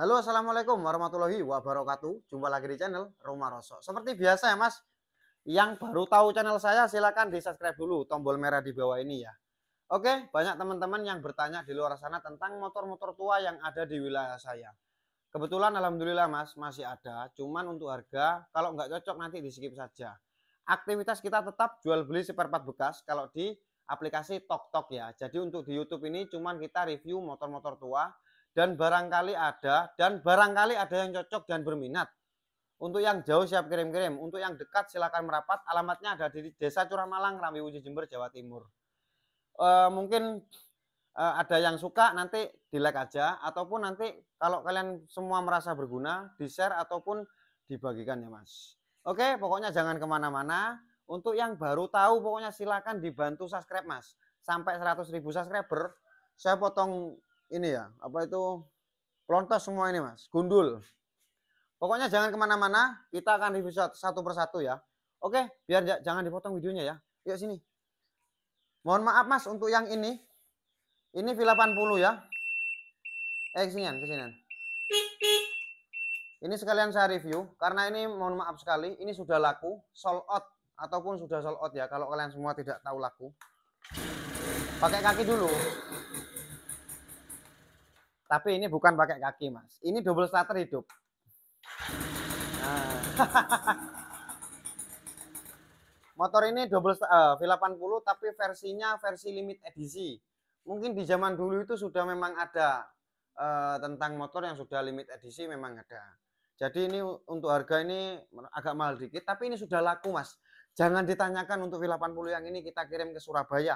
Halo assalamualaikum warahmatullahi wabarakatuh Jumpa lagi di channel Rumah Rosok Seperti biasa ya mas Yang baru tahu channel saya silahkan di subscribe dulu Tombol merah di bawah ini ya Oke banyak teman-teman yang bertanya di luar sana Tentang motor-motor tua yang ada di wilayah saya Kebetulan Alhamdulillah mas masih ada Cuman untuk harga kalau nggak cocok nanti di skip saja Aktivitas kita tetap jual beli seperempat bekas Kalau di aplikasi Tok Tok ya Jadi untuk di Youtube ini cuman kita review motor-motor tua dan barangkali ada dan barangkali ada yang cocok dan berminat. Untuk yang jauh siap kirim-kirim, untuk yang dekat silakan merapat. Alamatnya ada di Desa Curamalang, Rambi Uji Jember, Jawa Timur. E, mungkin e, ada yang suka nanti di like aja ataupun nanti kalau kalian semua merasa berguna di share ataupun dibagikan ya mas. Oke, pokoknya jangan kemana-mana. Untuk yang baru tahu, pokoknya silakan dibantu subscribe mas. Sampai 100.000 subscriber, saya potong ini ya apa itu pelontos semua ini mas gundul pokoknya jangan kemana-mana kita akan review satu persatu ya oke biar jangan dipotong videonya ya yuk sini mohon maaf mas untuk yang ini ini v 80 ya eh kesinian kesinian ini sekalian saya review karena ini mohon maaf sekali ini sudah laku sold out ataupun sudah sold out ya kalau kalian semua tidak tahu laku pakai kaki dulu tapi ini bukan pakai kaki, Mas. Ini double starter hidup. Nah. Motor ini double uh, eh, V80 tapi versinya versi limit edisi. Mungkin di zaman dulu itu sudah memang ada uh, tentang motor yang sudah limit edisi memang ada. Jadi ini untuk harga ini agak mahal dikit, tapi ini sudah laku mas. Jangan ditanyakan untuk V80 yang ini kita kirim ke Surabaya.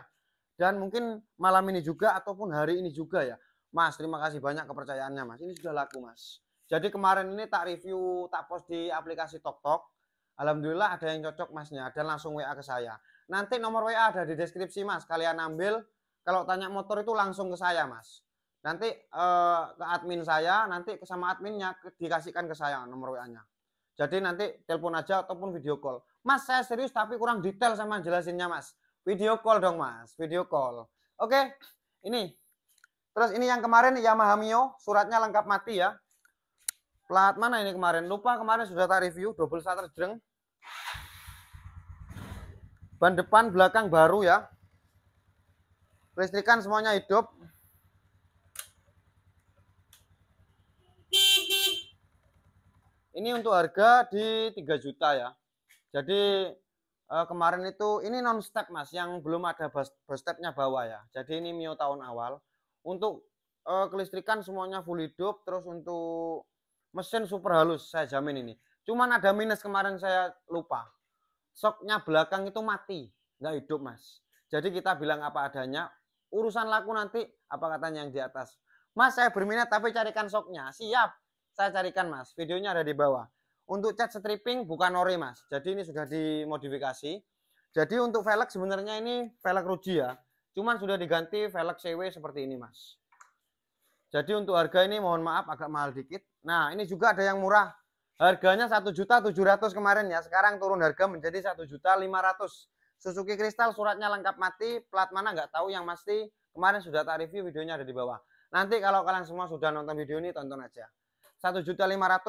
Dan mungkin malam ini juga ataupun hari ini juga ya. Mas, terima kasih banyak kepercayaannya, Mas. Ini sudah laku, Mas. Jadi kemarin ini tak review, tak post di aplikasi Tok Tok. Alhamdulillah ada yang cocok masnya dan langsung WA ke saya. Nanti nomor WA ada di deskripsi mas, kalian ambil. Kalau tanya motor itu langsung ke saya mas. Nanti eh, ke admin saya, nanti ke sama adminnya dikasihkan ke saya nomor WA-nya. Jadi nanti telepon aja ataupun video call. Mas saya serius tapi kurang detail sama jelasinnya mas. Video call dong mas, video call. Oke, ini Terus ini yang kemarin Yamaha Mio, suratnya lengkap mati ya. Plat mana ini kemarin? Lupa kemarin sudah tak review, double shutter jreng. Ban depan belakang baru ya. Listrikan semuanya hidup. Ini untuk harga di 3 juta ya. Jadi eh, kemarin itu ini non step Mas yang belum ada bus stepnya bawah ya. Jadi ini Mio tahun awal untuk uh, kelistrikan semuanya full hidup terus untuk mesin super halus saya jamin ini cuman ada minus kemarin saya lupa soknya belakang itu mati nggak hidup mas jadi kita bilang apa adanya urusan laku nanti apa katanya yang di atas mas saya berminat tapi carikan soknya siap saya carikan mas videonya ada di bawah untuk cat stripping bukan ori mas jadi ini sudah dimodifikasi jadi untuk velg sebenarnya ini velg ruji ya Cuman sudah diganti velg CW seperti ini, Mas. Jadi untuk harga ini mohon maaf agak mahal dikit. Nah, ini juga ada yang murah. Harganya 1.700 kemarin ya. Sekarang turun harga menjadi 1.500. Suzuki Crystal suratnya lengkap mati, plat mana nggak tahu yang pasti. Kemarin sudah tak review videonya ada di bawah. Nanti kalau kalian semua sudah nonton video ini tonton aja. 1.500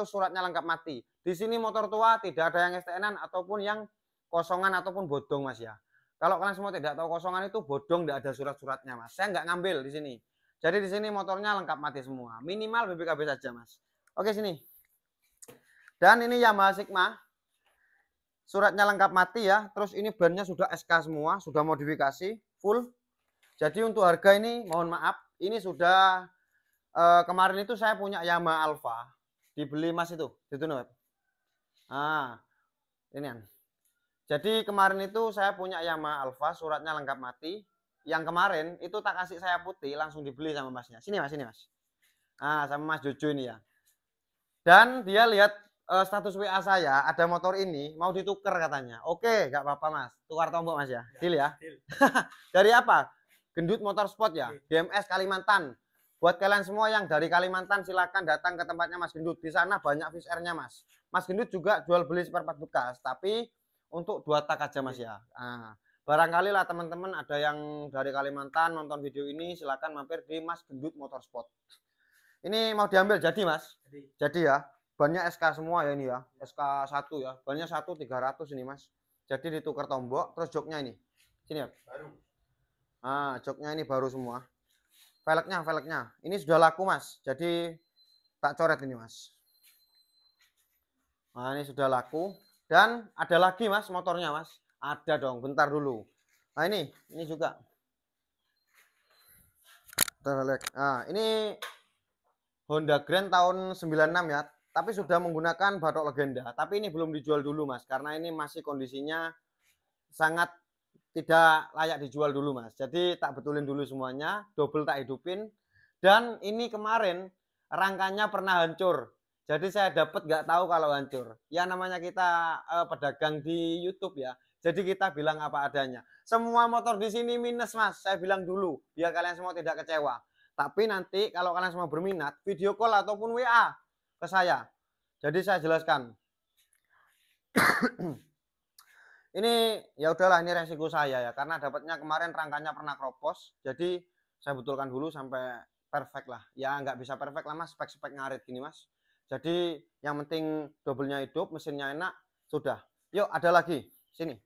suratnya lengkap mati. Di sini motor tua tidak ada yang stn ataupun yang kosongan ataupun bodong Mas ya. Kalau kalian semua tidak tahu kosongan itu bodong tidak ada surat-suratnya mas. Saya nggak ngambil di sini. Jadi di sini motornya lengkap mati semua. Minimal BBKB saja mas. Oke sini. Dan ini Yamaha Sigma. Suratnya lengkap mati ya. Terus ini bannya sudah SK semua. Sudah modifikasi full. Jadi untuk harga ini mohon maaf. Ini sudah eh, kemarin itu saya punya Yamaha Alpha. Dibeli mas itu. Itu no. Ah. Ini an. Jadi kemarin itu saya punya Yamaha Alfa, suratnya lengkap mati. Yang kemarin itu tak kasih saya putih, langsung dibeli sama masnya. Sini mas, sini mas. Ah, sama mas Jojo ini ya. Dan dia lihat uh, status WA saya, ada motor ini, mau ditukar katanya. Oke, gak apa-apa mas. Tukar tombol mas ya. ya. deal ya. dari apa? Gendut Motor Sport ya. DMS iya. Kalimantan. Buat kalian semua yang dari Kalimantan silakan datang ke tempatnya Mas Gendut. Di sana banyak fish airnya Mas. Mas Gendut juga jual beli seperempat bekas, tapi untuk dua tak aja Mas ya. Nah, barangkali lah teman-teman ada yang dari Kalimantan nonton video ini silahkan mampir di Mas Gendut Motorsport. Ini mau diambil jadi Mas? Jadi, ya. Bannya SK semua ya ini ya. SK 1 ya. Bannya 1 300 ini Mas. Jadi ditukar tombok terus joknya ini. Sini ya. Baru. Ah, joknya ini baru semua. Velgnya, velgnya. Ini sudah laku, Mas. Jadi tak coret ini, Mas. Nah, ini sudah laku. Dan ada lagi mas motornya mas. Ada dong, bentar dulu. Nah ini, ini juga. Nah ini Honda Grand tahun 96 ya. Tapi sudah menggunakan batok legenda. Tapi ini belum dijual dulu mas. Karena ini masih kondisinya sangat tidak layak dijual dulu mas. Jadi tak betulin dulu semuanya. Double tak hidupin. Dan ini kemarin rangkanya pernah hancur jadi saya dapat nggak tahu kalau hancur. Ya namanya kita eh, pedagang di YouTube ya. Jadi kita bilang apa adanya. Semua motor di sini minus mas. Saya bilang dulu biar kalian semua tidak kecewa. Tapi nanti kalau kalian semua berminat video call ataupun WA ke saya. Jadi saya jelaskan. ini ya udahlah ini resiko saya ya karena dapatnya kemarin rangkanya pernah kropos. Jadi saya betulkan dulu sampai perfect lah. Ya nggak bisa perfect lah mas spek-spek ngarit gini mas jadi yang penting dobelnya hidup, mesinnya enak, sudah. Yuk, ada lagi. Sini.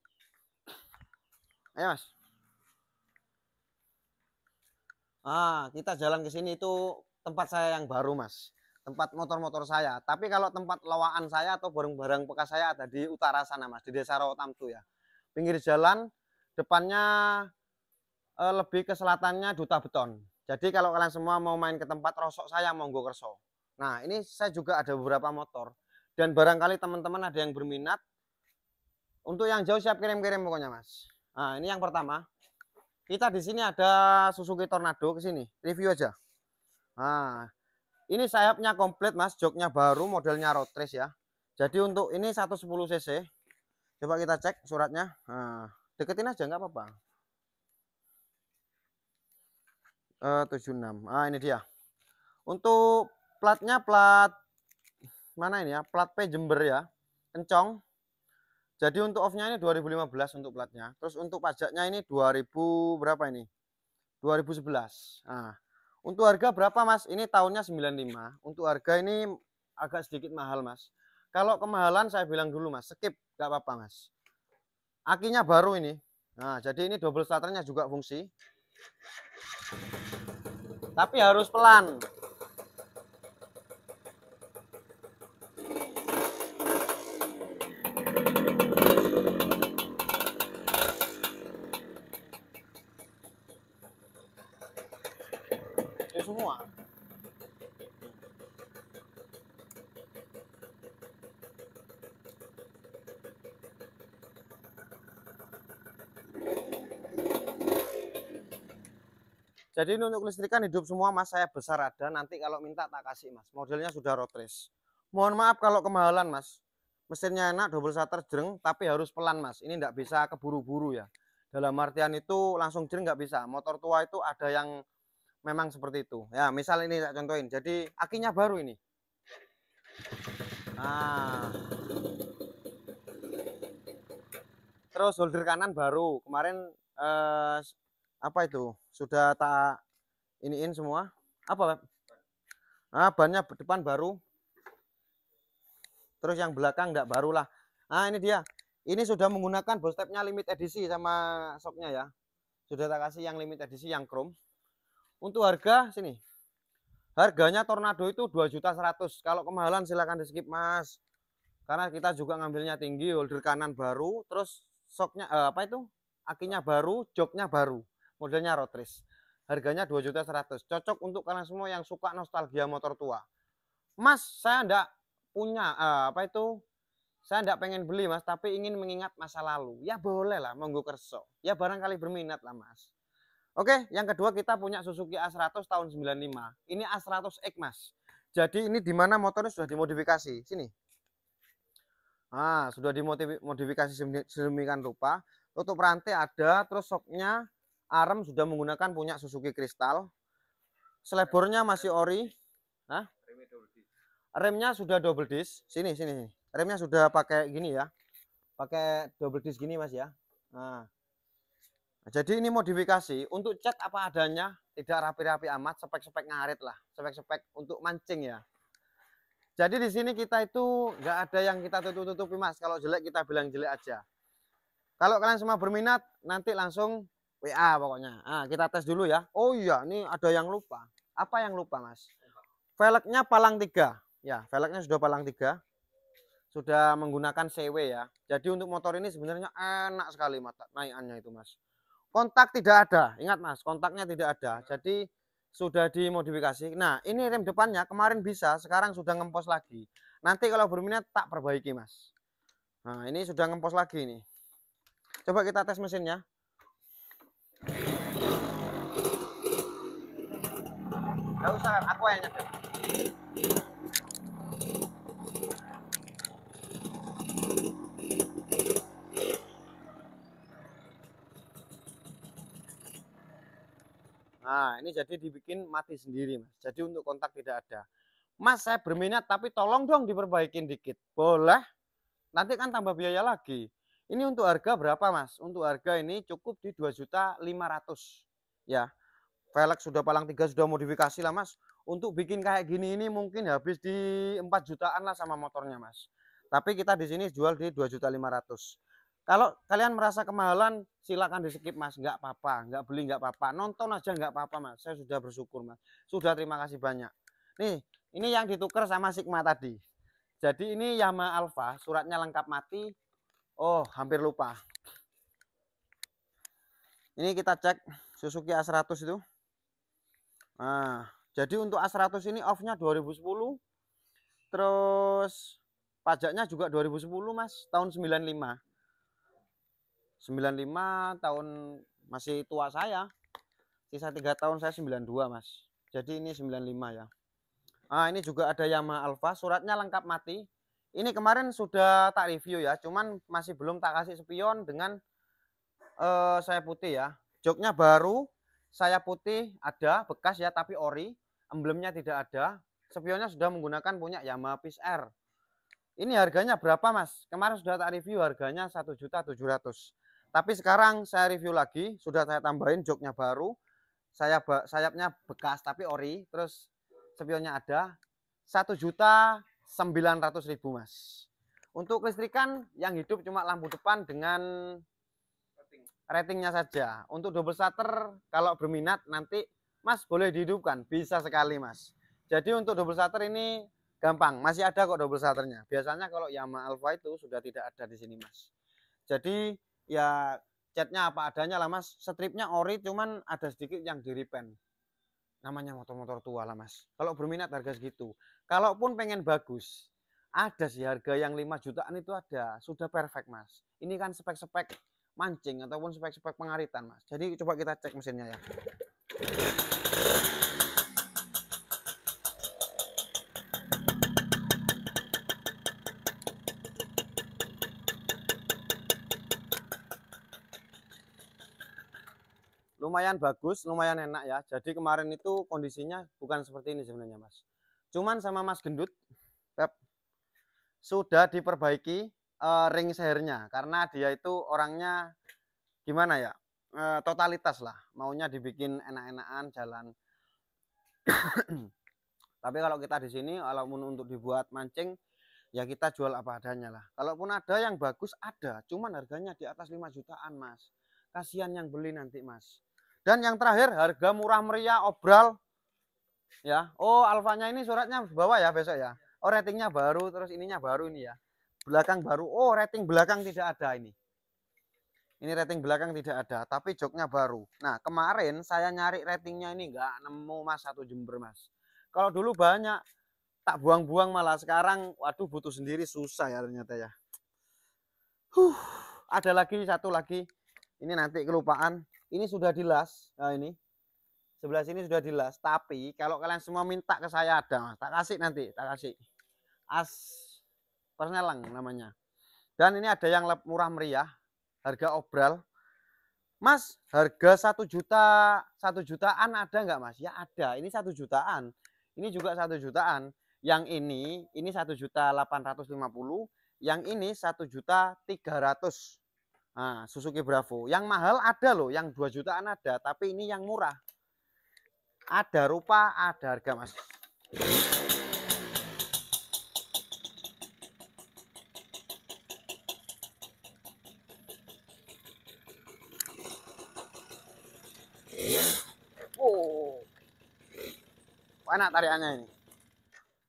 Ayo, Mas. Ah, kita jalan ke sini itu tempat saya yang baru, Mas. Tempat motor-motor saya. Tapi kalau tempat lawaan saya atau barang-barang bekas saya ada di utara sana, Mas, di Desa Rawatamtu ya. Pinggir jalan, depannya eh, lebih ke selatannya Duta Beton. Jadi kalau kalian semua mau main ke tempat rosok saya monggo kerso. Nah, ini saya juga ada beberapa motor dan barangkali teman-teman ada yang berminat untuk yang jauh siap kirim-kirim pokoknya, Mas. Nah, ini yang pertama. Kita di sini ada Suzuki Tornado ke sini, review aja. Nah, ini sayapnya komplit, Mas, joknya baru, modelnya road race ya. Jadi untuk ini 110 cc. Coba kita cek suratnya. Nah, deketin aja nggak apa-apa. Eh, uh, 76. Ah, ini dia. Untuk platnya plat mana ini ya? Plat P Jember ya. Kencong. Jadi untuk off-nya ini 2015 untuk platnya. Terus untuk pajaknya ini 2000 berapa ini? 2011. Nah, untuk harga berapa Mas? Ini tahunnya 95. Untuk harga ini agak sedikit mahal Mas. Kalau kemahalan saya bilang dulu Mas, skip, gak apa-apa Mas. Akinya baru ini. Nah, jadi ini double starternya juga fungsi. Tapi harus pelan. semua Jadi ini untuk kelistrikan hidup semua mas saya besar ada nanti kalau minta tak kasih mas modelnya sudah rotres. Mohon maaf kalau kemahalan mas mesinnya enak double shutter jereng tapi harus pelan mas ini tidak bisa keburu-buru ya dalam artian itu langsung jereng nggak bisa motor tua itu ada yang memang seperti itu ya misal ini saya contohin jadi akinya baru ini nah terus holder kanan baru kemarin eh, apa itu sudah tak iniin semua apa nah bannya depan baru terus yang belakang enggak barulah nah ini dia ini sudah menggunakan bos limit edisi sama soknya ya sudah tak kasih yang limit edisi yang chrome untuk harga sini harganya tornado itu 2 juta 100 kalau kemahalan silahkan di skip mas karena kita juga ngambilnya tinggi holder kanan baru terus soknya eh, apa itu akinya baru joknya baru modelnya rotris harganya 2 juta 100 cocok untuk kalian semua yang suka nostalgia motor tua mas saya enggak punya uh, apa itu saya tidak pengen beli mas tapi ingin mengingat masa lalu ya boleh lah monggo kerso ya barangkali berminat lah mas oke yang kedua kita punya Suzuki A100 tahun 95 ini A100X mas jadi ini dimana motornya sudah dimodifikasi sini ah sudah dimodifikasi sedemikian rupa tutup rantai ada terus soknya arm sudah menggunakan punya Suzuki Kristal selebornya masih ori nah remnya sudah double disc sini sini remnya sudah pakai gini ya pakai double disc gini mas ya nah. nah jadi ini modifikasi untuk cek apa adanya tidak rapi-rapi amat spek-spek ngarit lah spek-spek untuk mancing ya jadi di sini kita itu nggak ada yang kita tutup-tutupi mas kalau jelek kita bilang jelek aja kalau kalian semua berminat nanti langsung WA pokoknya. Nah, kita tes dulu ya. Oh iya, ini ada yang lupa. Apa yang lupa, Mas? Velgnya palang tiga. Ya, velgnya sudah palang tiga, sudah menggunakan CW ya. Jadi untuk motor ini sebenarnya enak sekali mata naikannya itu mas. Kontak tidak ada, ingat mas, kontaknya tidak ada. Jadi sudah dimodifikasi. Nah, ini rem depannya kemarin bisa, sekarang sudah ngempos lagi. Nanti kalau berminat tak perbaiki mas. Nah, ini sudah ngempos lagi nih. Coba kita tes mesinnya. Gak usah, aku yang nyetir. Nah, ini jadi dibikin mati sendiri, Mas. Jadi untuk kontak tidak ada. Mas, saya berminat tapi tolong dong diperbaikin dikit. Boleh. Nanti kan tambah biaya lagi. Ini untuk harga berapa, Mas? Untuk harga ini cukup di 2.500. Ya. Velg sudah palang tiga sudah modifikasi lah, Mas. Untuk bikin kayak gini ini mungkin habis di 4 jutaan lah sama motornya, Mas. Tapi kita di sini jual di 2.500. Kalau kalian merasa kemahalan, silakan di skip mas, nggak apa-apa, nggak beli nggak apa-apa, nonton aja nggak apa-apa mas. Saya sudah bersyukur mas, sudah terima kasih banyak. Nih, ini yang ditukar sama Sigma tadi. Jadi ini Yamaha Alpha, suratnya lengkap mati. Oh, hampir lupa. Ini kita cek Suzuki A100 itu. Nah, jadi untuk A100 ini off-nya 2010. Terus pajaknya juga 2010 mas, tahun 95 95 tahun masih tua saya sisa tiga tahun saya 92 mas jadi ini 95 ya ah ini juga ada Yamaha Alfa suratnya lengkap mati ini kemarin sudah tak review ya cuman masih belum tak kasih spion dengan uh, saya putih ya joknya baru saya putih ada bekas ya tapi ori emblemnya tidak ada spionnya sudah menggunakan punya Yamaha Peace r ini harganya berapa mas kemarin sudah tak review harganya ratus tapi sekarang saya review lagi, sudah saya tambahin joknya baru. Saya sayapnya bekas tapi ori, terus spionnya ada. Satu juta sembilan ribu mas. Untuk listrikan yang hidup cuma lampu depan dengan ratingnya saja. Untuk double starter kalau berminat nanti mas boleh dihidupkan, bisa sekali mas. Jadi untuk double starter ini gampang, masih ada kok double starternya. Biasanya kalau Yamaha Alpha itu sudah tidak ada di sini mas. Jadi ya catnya apa adanya lah mas stripnya ori cuman ada sedikit yang di repaint namanya motor-motor tua lah mas kalau berminat harga segitu kalaupun pengen bagus ada sih harga yang 5 jutaan itu ada sudah perfect mas ini kan spek-spek mancing ataupun spek-spek pengaritan mas jadi coba kita cek mesinnya ya lumayan bagus, lumayan enak ya. Jadi kemarin itu kondisinya bukan seperti ini sebenarnya mas. Cuman sama mas gendut, Pep, sudah diperbaiki uh, ring sehernya karena dia itu orangnya gimana ya uh, totalitas lah, maunya dibikin enak-enakan jalan. Tapi kalau kita di sini, walaupun untuk dibuat mancing, ya kita jual apa adanya lah. Kalaupun ada yang bagus ada, cuman harganya di atas 5 jutaan mas kasihan yang beli nanti mas dan yang terakhir harga murah meriah obral ya. Oh, alfanya ini suratnya bawah ya besok ya. Oh, ratingnya baru terus ininya baru ini ya. Belakang baru. Oh, rating belakang tidak ada ini. Ini rating belakang tidak ada, tapi joknya baru. Nah, kemarin saya nyari ratingnya ini nggak nemu Mas satu jember Mas. Kalau dulu banyak tak buang-buang malah sekarang waduh butuh sendiri susah ya ternyata ya. Huh, ada lagi satu lagi. Ini nanti kelupaan ini sudah dilas nah ini sebelah sini sudah dilas tapi kalau kalian semua minta ke saya ada tak kasih nanti tak kasih as pernelang namanya dan ini ada yang murah meriah harga obral mas harga satu juta satu jutaan ada nggak mas ya ada ini satu jutaan ini juga satu jutaan yang ini ini satu juta delapan ratus lima puluh yang ini satu juta tiga ratus Nah, Suzuki Bravo. Yang mahal ada loh, yang 2 jutaan ada, tapi ini yang murah. Ada rupa, ada harga, Mas. Oh. Enak tarikannya ini.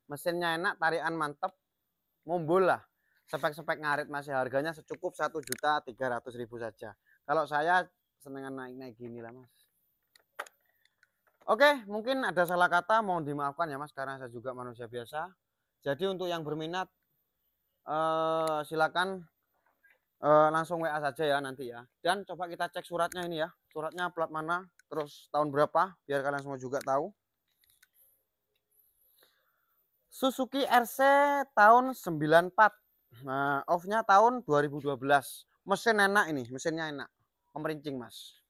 Mesinnya enak, tarikan mantep. Mumbul lah spek-spek ngarit masih ya. harganya secukup satu juta tiga ratus ribu saja kalau saya senengan naik-naik gini lah mas oke mungkin ada salah kata mohon dimaafkan ya mas karena saya juga manusia biasa jadi untuk yang berminat eh, silakan eh, langsung WA saja ya nanti ya dan coba kita cek suratnya ini ya suratnya plat mana terus tahun berapa biar kalian semua juga tahu Suzuki RC tahun 94 Nah, off-nya tahun 2012. Mesin enak ini, mesinnya enak. Pemerincing, Mas.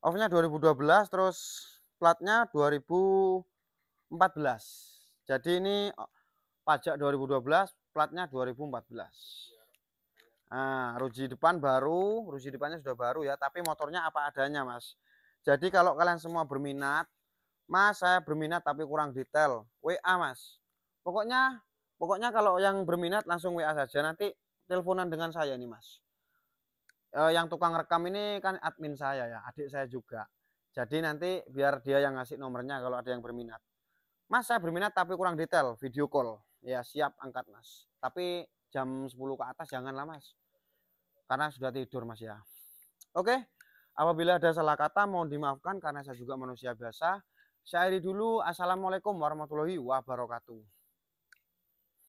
Off-nya 2012 terus platnya 2014. Jadi ini oh, pajak 2012, platnya 2014. Nah, ruji depan baru, ruji depannya sudah baru ya, tapi motornya apa adanya, Mas. Jadi kalau kalian semua berminat, Mas, saya berminat tapi kurang detail. WA, Mas. Pokoknya Pokoknya kalau yang berminat langsung WA saja nanti teleponan dengan saya nih Mas. E, yang tukang rekam ini kan admin saya ya, adik saya juga. Jadi nanti biar dia yang ngasih nomornya kalau ada yang berminat. Mas saya berminat tapi kurang detail, video call. Ya siap angkat Mas. Tapi jam 10 ke atas janganlah Mas. Karena sudah tidur Mas ya. Oke, apabila ada salah kata mohon dimaafkan karena saya juga manusia biasa. Saya dulu. Assalamualaikum warahmatullahi wabarakatuh.